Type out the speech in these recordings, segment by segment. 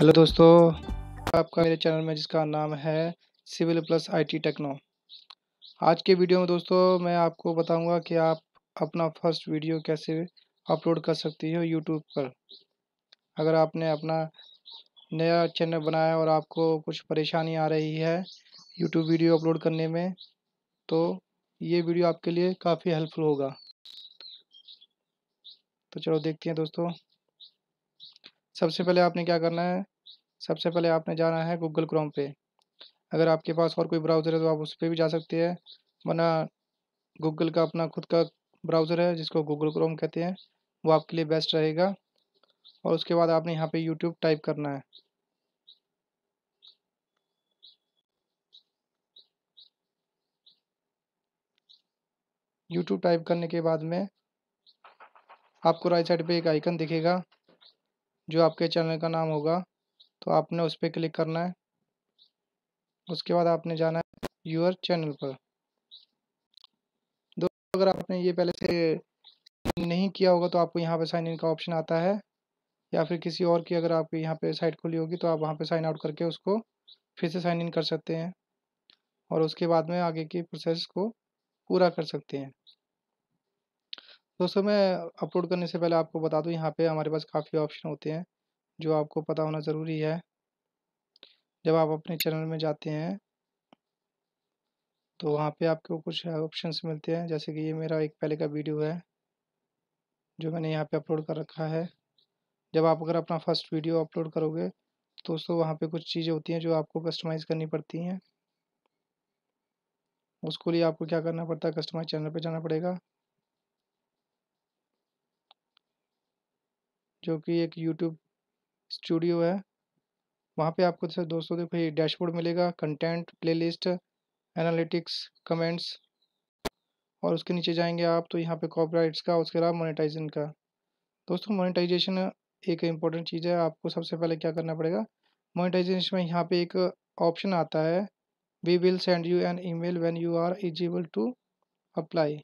Hello दोस्तों आपका मेरे चैनल में जिसका नाम है सिविल प्लस आईटी टेक्नो आज के वीडियो में दोस्तों मैं आपको बताऊंगा कि आप अपना फर्स्ट वीडियो कैसे अपलोड कर सकती हो यूट्यूब पर अगर आपने अपना नया चैनल बनाया और आपको कुछ परेशानी आ रही है यूट्यूब वीडियो अपलोड करने में तो ये वीडियो आपके लिए काफ़ी हेल्पफुल होगा तो चलो देखते हैं दोस्तों सबसे पहले आपने क्या करना है सबसे पहले आपने जाना है गूगल क्रोम पे अगर आपके पास और कोई ब्राउज़र है तो आप उस पर भी जा सकते हैं वरना गूगल का अपना खुद का ब्राउज़र है जिसको गूगल क्रोम कहते हैं वो आपके लिए बेस्ट रहेगा और उसके बाद आपने यहाँ पे यूट्यूब टाइप करना है यूट्यूब टाइप करने के बाद में आपको राइट साइड पे एक आइकन दिखेगा जो आपके चैनल का नाम होगा तो आपने उस पर क्लिक करना है उसके बाद आपने जाना है यूर चैनल पर दो अगर आपने ये पहले से नहीं किया होगा तो आपको यहाँ पे साइन इन का ऑप्शन आता है या फिर किसी और की अगर आपकी यहाँ पे साइट खुली होगी तो आप वहाँ पे साइन आउट करके उसको फिर से साइन इन कर सकते हैं और उसके बाद में आगे की प्रोसेस को पूरा कर सकते हैं दोस्तों मैं अपलोड करने से पहले आपको बता दूँ यहाँ पे हमारे पास काफ़ी ऑप्शन होते हैं जो आपको पता होना ज़रूरी है जब आप अपने चैनल में जाते हैं तो वहाँ पे आपको कुछ ऑप्शंस मिलते हैं जैसे कि ये मेरा एक पहले का वीडियो है जो मैंने यहाँ पे अपलोड कर रखा है जब आप अगर अपना फर्स्ट वीडियो अपलोड करोगे तो दोस्तों वहाँ पे कुछ चीज़ें होती हैं जो आपको कस्टमाइज़ करनी पड़ती हैं उसको लिए आपको क्या करना पड़ता है कस्टमाइज चैनल पर जाना पड़ेगा जो कि एक यूट्यूब स्टूडियो है वहाँ पे आपको सर दोस्तों देखो ये डैशबोर्ड मिलेगा कंटेंट प्लेलिस्ट एनालिटिक्स कमेंट्स और उसके नीचे जाएंगे आप तो यहाँ पे कॉपीराइट्स का उसके अलावा मोनेटाइजेशन का दोस्तों मोनेटाइजेशन एक इम्पॉर्टेंट चीज़ है आपको सबसे पहले क्या करना पड़ेगा मोनेटाइजेशन में यहाँ पे एक ऑप्शन आता है we will send you an mail when you are eligible to apply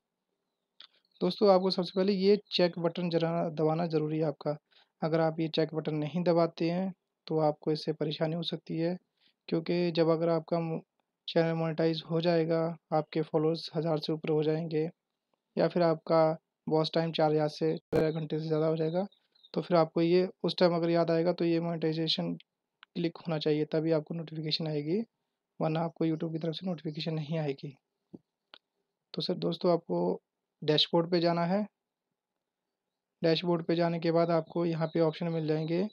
दोस्तों आपको सबसे पहले ये चेक बटन जरा दबाना ज़रूरी है आपका अगर आप ये चेक बटन नहीं दबाते हैं तो आपको इससे परेशानी हो सकती है क्योंकि जब अगर आपका चैनल मोनेटाइज हो जाएगा आपके फॉलोअर्स हज़ार से ऊपर हो जाएंगे या फिर आपका बॉस टाइम चार हज़ार से चौदह घंटे से ज़्यादा हो जाएगा तो फिर आपको ये उस टाइम अगर याद आएगा तो ये मोनेटाइजेशन क्लिक होना चाहिए तभी आपको नोटिफिकेशन आएगी वरना आपको यूट्यूब की तरफ से नोटिफिकेशन नहीं आएगी तो सर दोस्तों आपको डैशबोर्ड पे जाना है डैशबोर्ड पे जाने के बाद आपको यहाँ पे ऑप्शन मिल जाएंगे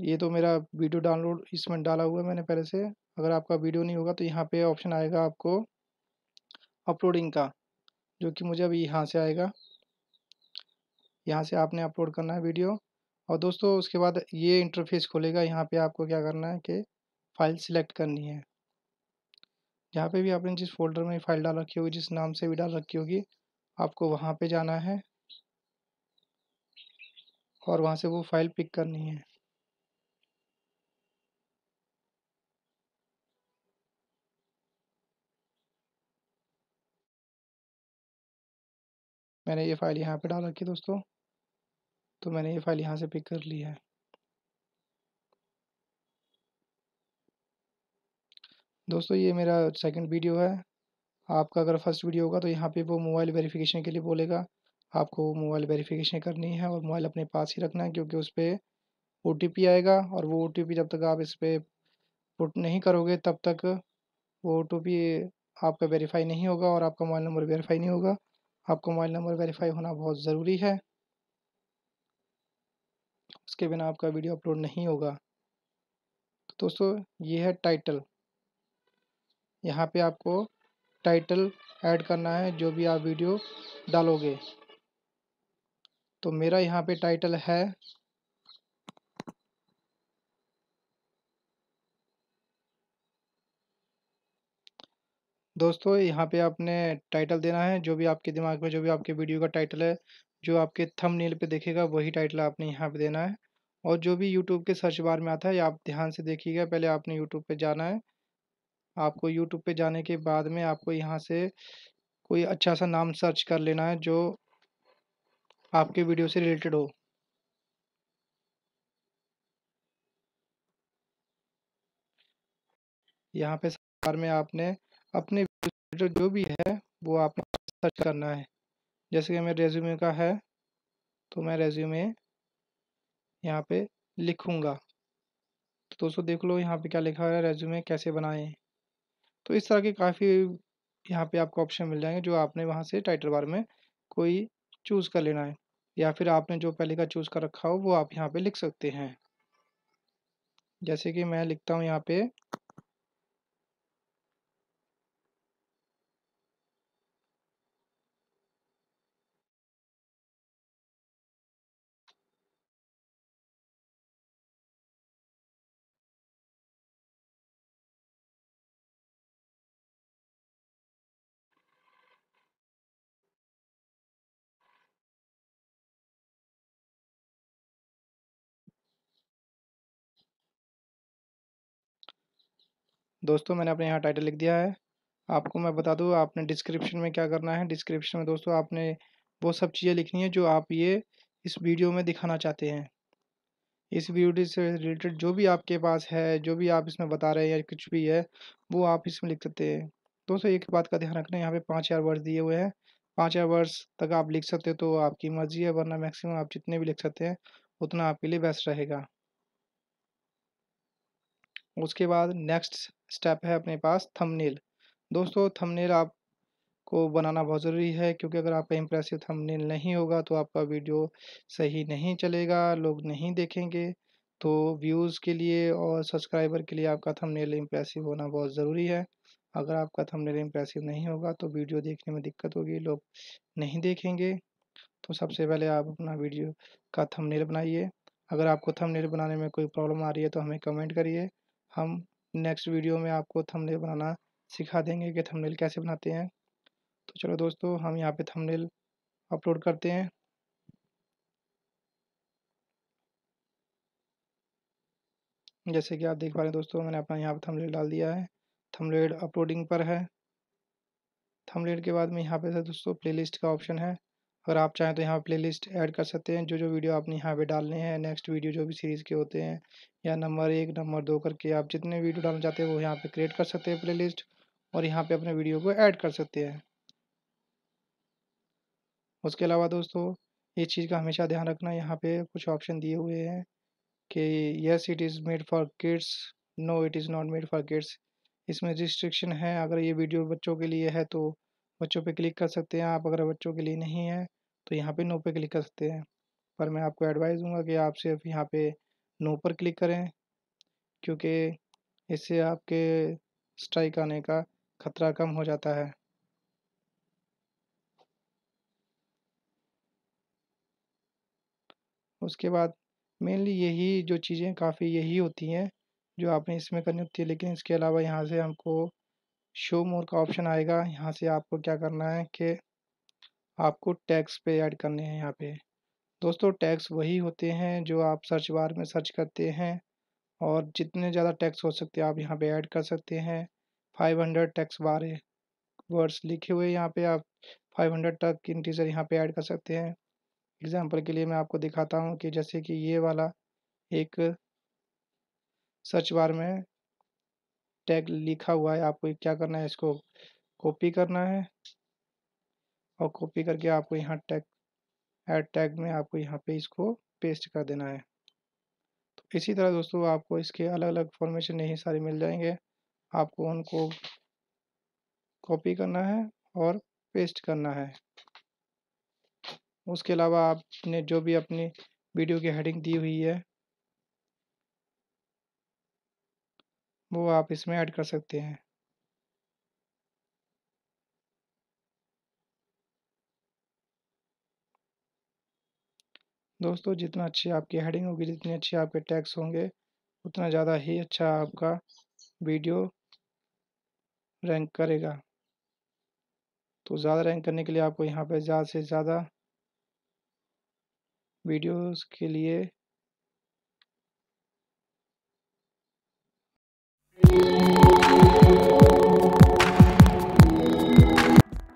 ये तो मेरा वीडियो डाउनलोड इसमें डाला हुआ है मैंने पहले से अगर आपका वीडियो नहीं होगा तो यहाँ पे ऑप्शन आएगा आपको अपलोडिंग का जो कि मुझे अभी यहाँ से आएगा यहाँ से आपने अपलोड करना है वीडियो और दोस्तों उसके बाद ये इंटरफेस खोलेगा यहाँ पर आपको क्या करना है कि फ़ाइल सिलेक्ट करनी है जहाँ पे भी आपने जिस फोल्डर में फ़ाइल डाल रखी होगी जिस नाम से भी डाल रखी होगी आपको वहाँ पे जाना है और वहाँ से वो फाइल पिक करनी है मैंने ये फाइल यहाँ पे डाल रखी दोस्तों तो मैंने ये फाइल यहाँ से पिक कर ली है दोस्तों ये मेरा सेकंड वीडियो है आपका अगर फर्स्ट वीडियो होगा तो यहाँ पे वो मोबाइल वेरिफिकेशन के लिए बोलेगा आपको मोबाइल वेरिफिकेशन करनी है और मोबाइल अपने पास ही रखना है क्योंकि उस पर ओ आएगा और वो ओ जब तक आप इस पर पुट नहीं करोगे तब तक वो ओ आपका वेरीफाई नहीं होगा और आपका मोबाइल नंबर वेरीफाई नहीं होगा आपका मोबाइल नंबर वेरीफाई होना बहुत ज़रूरी है उसके बिना आपका वीडियो अपलोड नहीं होगा तो दोस्तों ये है टाइटल यहाँ पे आपको टाइटल ऐड करना है जो भी आप वीडियो डालोगे तो मेरा यहाँ पे टाइटल है दोस्तों यहाँ पे आपने टाइटल देना है जो भी आपके दिमाग में जो भी आपके वीडियो का टाइटल है जो आपके थंबनेल पे देखेगा वही टाइटल आपने यहाँ पे देना है और जो भी यूट्यूब के सर्च बार में आता है आप ध्यान से देखिएगा पहले आपने यूट्यूब पे जाना है आपको यूट्यूब पे जाने के बाद में आपको यहाँ से कोई अच्छा सा नाम सर्च कर लेना है जो आपके वीडियो से रिलेटेड हो यहाँ पे सरकार में आपने अपने जो भी है वो आपने सर्च करना है जैसे कि मेरे रेज्यूमे का है तो मैं रेज्यूमे यहाँ पे लिखूँगा तो दोस्तों देख लो यहाँ पे क्या लिखा है रेज्यूमे कैसे बनाएं तो इस तरह के काफ़ी यहाँ पे आपको ऑप्शन मिल जाएंगे जो आपने वहाँ से टाइटल बार में कोई चूज़ कर लेना है या फिर आपने जो पहले का चूज़ कर रखा हो वो आप यहाँ पे लिख सकते हैं जैसे कि मैं लिखता हूँ यहाँ पे दोस्तों मैंने अपने यहाँ टाइटल लिख दिया है आपको मैं बता दूँ आपने डिस्क्रिप्शन में क्या करना है डिस्क्रिप्शन में दोस्तों आपने वो सब चीज़ें लिखनी है जो आप ये इस वीडियो में दिखाना चाहते हैं इस वीडियो से रिलेटेड जो भी आपके पास है जो भी आप इसमें बता रहे हैं या कुछ भी है वो आप इसमें लिख सकते हैं दोस्तों एक बात का ध्यान रखना यहाँ पे पाँच हज़ार वर्ड दिए हुए हैं पाँच हज़ार वर्ड्स तक आप लिख सकते हो तो आपकी मर्ज़ी है वरना मैक्सिमम आप जितने भी लिख सकते हैं उतना आपके लिए बेस्ट रहेगा उसके बाद नेक्स्ट स्टेप है अपने पास थंबनेल दोस्तों थंबनेल आपको बनाना बहुत ज़रूरी है क्योंकि अगर आपका इम्प्रेसिव थंबनेल नहीं होगा तो आपका वीडियो सही नहीं चलेगा लोग नहीं देखेंगे तो व्यूज़ के लिए और सब्सक्राइबर के लिए आपका थंबनेल इम्प्रेसिव होना बहुत ज़रूरी है अगर आपका थंबनेल इम्प्रेसिव नहीं होगा तो वीडियो देखने में दिक्कत होगी लोग नहीं देखेंगे तो सबसे पहले आप अपना वीडियो का थंबनेल बनाइए अगर आपको थंबनेल बनाने में कोई प्रॉब्लम आ रही है तो हमें कमेंट करिए हम नेक्स्ट वीडियो में आपको थंबनेल बनाना सिखा देंगे कि थंबनेल कैसे बनाते हैं तो चलो दोस्तों हम यहाँ पे थंबनेल अपलोड करते हैं जैसे कि आप देख पा रहे हैं दोस्तों मैंने अपना यहाँ पे थंबनेल डाल दिया है थंबनेल अपलोडिंग पर है थंबनेल के बाद में यहाँ पे दोस्तों लिस्ट का ऑप्शन है और आप चाहें तो यहाँ प्ले लिस्ट ऐड कर सकते हैं जो जो वीडियो आपने यहाँ पे डालने हैं नेक्स्ट वीडियो जो भी सीरीज़ के होते हैं या नंबर एक नंबर दो करके आप जितने वीडियो डालना चाहते हैं वो यहाँ पे क्रिएट कर सकते हैं प्लेलिस्ट और यहाँ पे अपने वीडियो को ऐड कर सकते हैं उसके अलावा दोस्तों ये चीज़ का हमेशा ध्यान रखना यहाँ पे कुछ ऑप्शन दिए हुए हैं कि yes it is made for kids no it is not made for kids इसमें रिस्ट्रिक्शन है अगर ये वीडियो बच्चों के लिए है तो बच्चों पे क्लिक कर सकते हैं आप अगर बच्चों के लिए नहीं है तो यहाँ पे नो पे क्लिक कर सकते हैं पर मैं आपको एडवाइस दूंगा कि आप सिर्फ यहाँ पे नो पर क्लिक करें क्योंकि इससे आपके स्ट्राइक आने का खतरा कम हो जाता है उसके बाद मेनली यही जो चीज़ें काफ़ी यही होती हैं जो आपने इसमें करनी होती है लेकिन इसके अलावा यहाँ से हमको शो मोर का ऑप्शन आएगा यहाँ से आपको क्या करना है कि आपको टैग्स पे ऐड करने हैं यहाँ पे दोस्तों टैग्स वही होते हैं जो आप सर्च बार में सर्च करते हैं और जितने ज़्यादा टैक्स हो सकते हैं आप यहाँ पे ऐड कर सकते हैं 500 टैक्स बार वर्ड्स लिखे हुए यहाँ पे आप 500 तक इंटीजर यहाँ पे ऐड कर सकते हैं एग्जांपल के लिए मैं आपको दिखाता हूँ कि जैसे कि ये वाला एक सर्च बार में टैग लिखा हुआ है आपको क्या करना है इसको कॉपी करना है और कॉपी करके आपको यहाँ टैग ऐड टैग में आपको यहाँ पे इसको पेस्ट कर देना है तो इसी तरह दोस्तों आपको इसके अलग अलग फॉर्मेशन यही सारे मिल जाएंगे आपको उनको कॉपी करना है और पेस्ट करना है उसके अलावा आपने जो भी अपनी वीडियो की हेडिंग दी हुई है वो आप इसमें ऐड कर सकते हैं दोस्तों जितना अच्छी आपकी हेडिंग होगी जितनी अच्छी आपके टैक्स होंगे उतना ज़्यादा ही अच्छा आपका वीडियो रैंक करेगा तो ज़्यादा रैंक करने के लिए आपको यहाँ पे ज़्यादा से ज़्यादा वीडियोस के लिए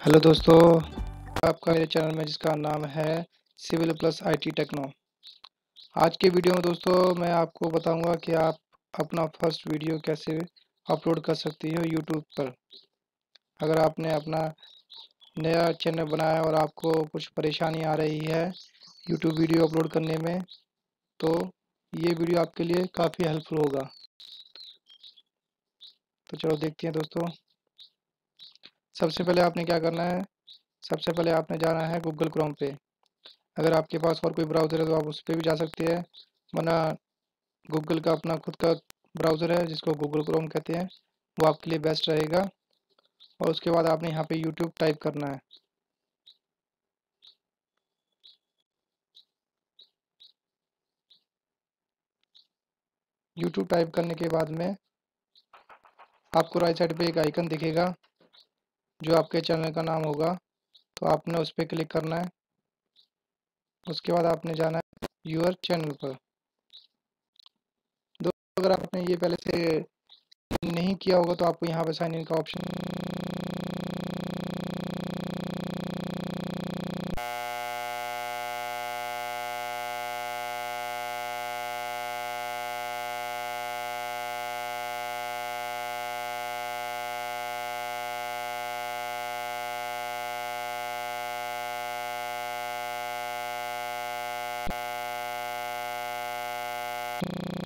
हेलो दोस्तों आपका मेरे चैनल में जिसका नाम है सिविल प्लस आईटी टेक्नो आज के वीडियो में दोस्तों मैं आपको बताऊंगा कि आप अपना फर्स्ट वीडियो कैसे अपलोड कर सकती हो यूट्यूब पर अगर आपने अपना नया चैनल बनाया और आपको कुछ परेशानी आ रही है यूट्यूब वीडियो अपलोड करने में तो ये वीडियो आपके लिए काफ़ी हेल्पफुल होगा तो चलो देखते हैं दोस्तों सबसे पहले आपने क्या करना है सबसे पहले आपने जाना है गूगल क्रोम पे अगर आपके पास और कोई ब्राउज़र है तो आप उस पर भी जा सकते हैं वरना गूगल का अपना खुद का ब्राउज़र है जिसको गूगल क्रोम कहते हैं वो आपके लिए बेस्ट रहेगा और उसके बाद आपने यहाँ पे यूट्यूब टाइप करना है यूट्यूब टाइप करने के बाद में आपको राइट साइड पे एक आइकन दिखेगा जो आपके चैनल का नाम होगा तो आपने उस पर क्लिक करना है उसके बाद आपने जाना है यूर चैनल पर दोस्तों अगर आपने ये पहले से नहीं किया होगा तो आपको यहाँ पर साइन इन का ऑप्शन Thank you.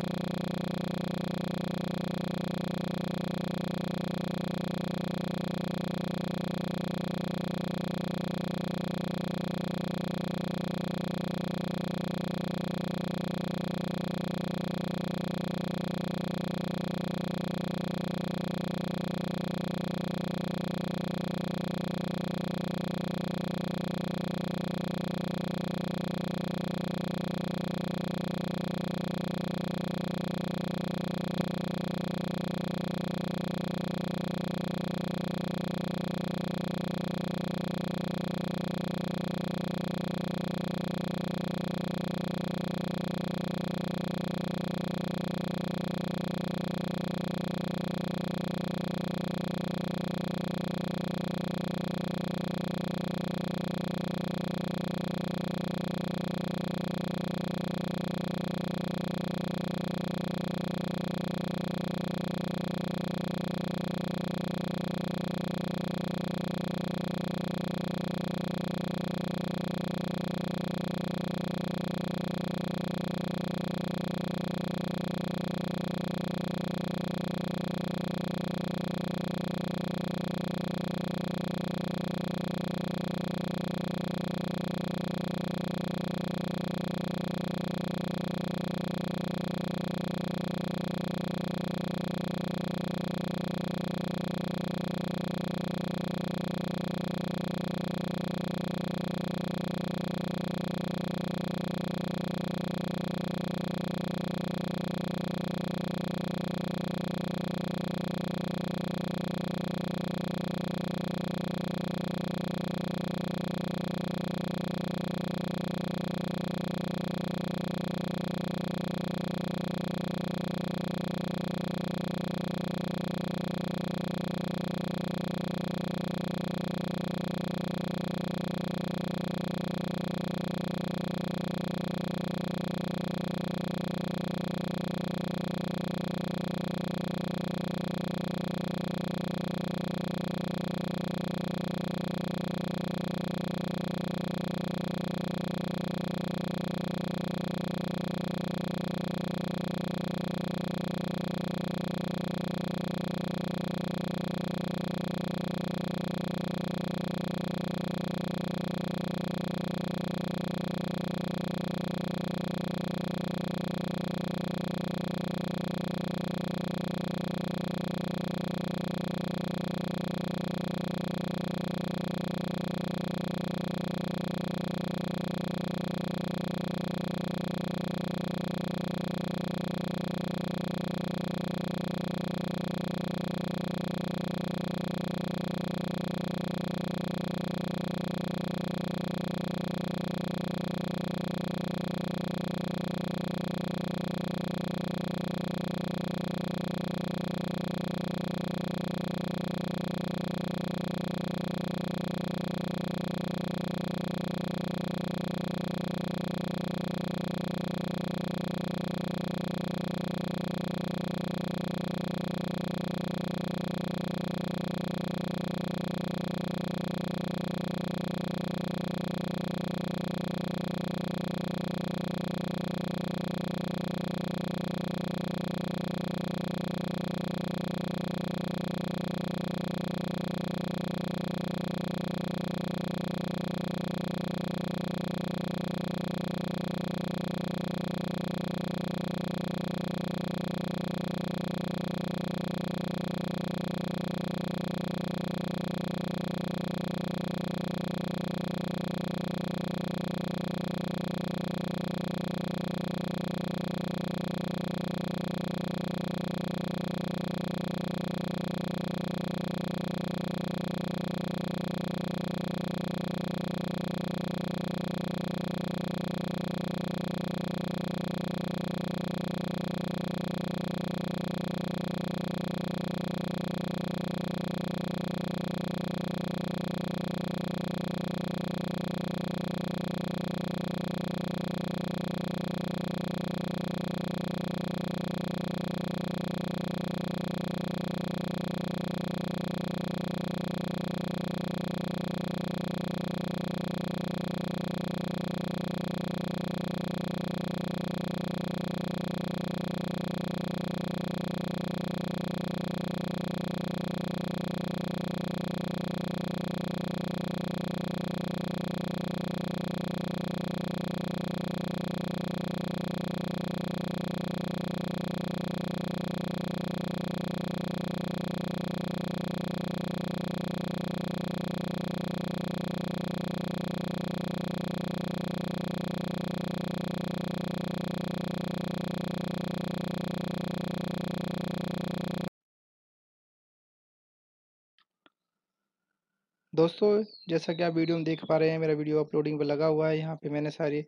दोस्तों जैसा कि आप वीडियो में देख पा रहे हैं मेरा वीडियो अपलोडिंग पर लगा हुआ है यहाँ पे मैंने सारे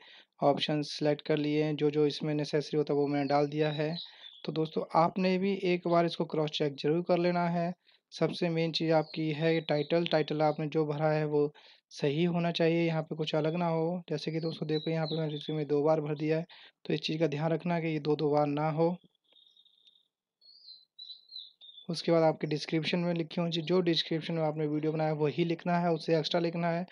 ऑप्शन सेलेक्ट कर लिए हैं जो जो इसमें नेसेसरी होता है वो मैंने डाल दिया है तो दोस्तों आपने भी एक बार इसको क्रॉस चेक जरूर कर लेना है सबसे मेन चीज़ आपकी है टाइटल टाइटल आपने जो भरा है वो सही होना चाहिए यहाँ पे कुछ अलग ना हो जैसे कि दोस्तों देखो यहाँ पे मैंने रिज्यूमे दो बार भर दिया है तो इस चीज़ का ध्यान रखना कि ये दो दो बार ना हो उसके बाद आपके डिस्क्रिप्शन में लिखी होनी चाहिए जो डिस्क्रिप्शन में आपने वीडियो बनाया वही लिखना है उससे एक्स्ट्रा लिखना है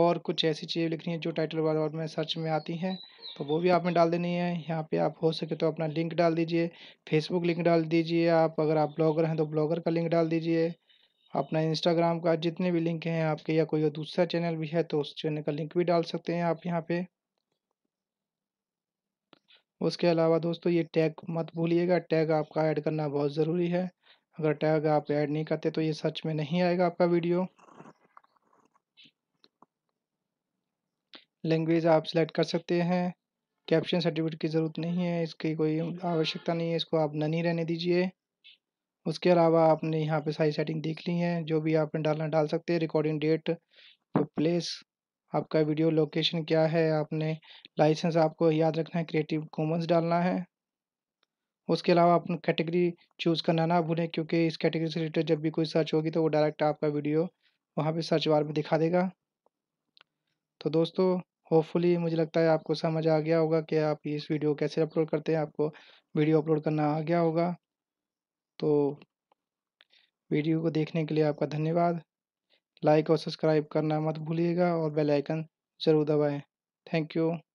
और कुछ ऐसी चीज़ें लिखनी है जो टाइटल बार में सर्च में आती हैं तो वो भी आपने डाल देनी है यहाँ पे आप हो सके तो अपना लिंक डाल दीजिए फेसबुक लिंक डाल दीजिए आप अगर आप ब्लॉगर हैं तो ब्लॉगर का लिंक डाल दीजिए अपना इंस्टाग्राम का जितने भी लिंक हैं आपके या कोई दूसरा चैनल भी है तो उस चैनल का लिंक भी डाल सकते हैं आप यहाँ पे उसके अलावा दोस्तों ये टैग मत भूलिएगा टैग आपका ऐड करना बहुत ज़रूरी है अगर टैग आप ऐड नहीं करते तो ये सर्च में नहीं आएगा आपका वीडियो लैंग्वेज आप सिलेक्ट कर सकते हैं कैप्शन सर्टिफिकेट की ज़रूरत नहीं है इसकी कोई आवश्यकता नहीं है इसको आप न नहीं रहने दीजिए उसके अलावा आपने यहाँ पे सारी सेटिंग देख ली है जो भी आपने डालना डाल सकते हैं रिकॉर्डिंग डेट प्लेस आपका वीडियो लोकेशन क्या है आपने लाइसेंस आपको याद रखना है क्रिएटिव कॉमन्स डालना है उसके अलावा अपनी कैटेगरी चूज़ करना ना भूलें क्योंकि इस कैटेगरी से रिलेटेड जब भी कोई सर्च होगी तो वो डायरेक्ट आपका वीडियो वहाँ पे सर्च बार में दिखा देगा तो दोस्तों होपफुली मुझे लगता है आपको समझ आ गया होगा कि आप इस वीडियो कैसे अपलोड करते हैं आपको वीडियो अपलोड करना आ गया होगा तो वीडियो को देखने के लिए आपका धन्यवाद लाइक और सब्सक्राइब करना मत भूलिएगा और बेल आइकन ज़रूर दबाएं थैंक यू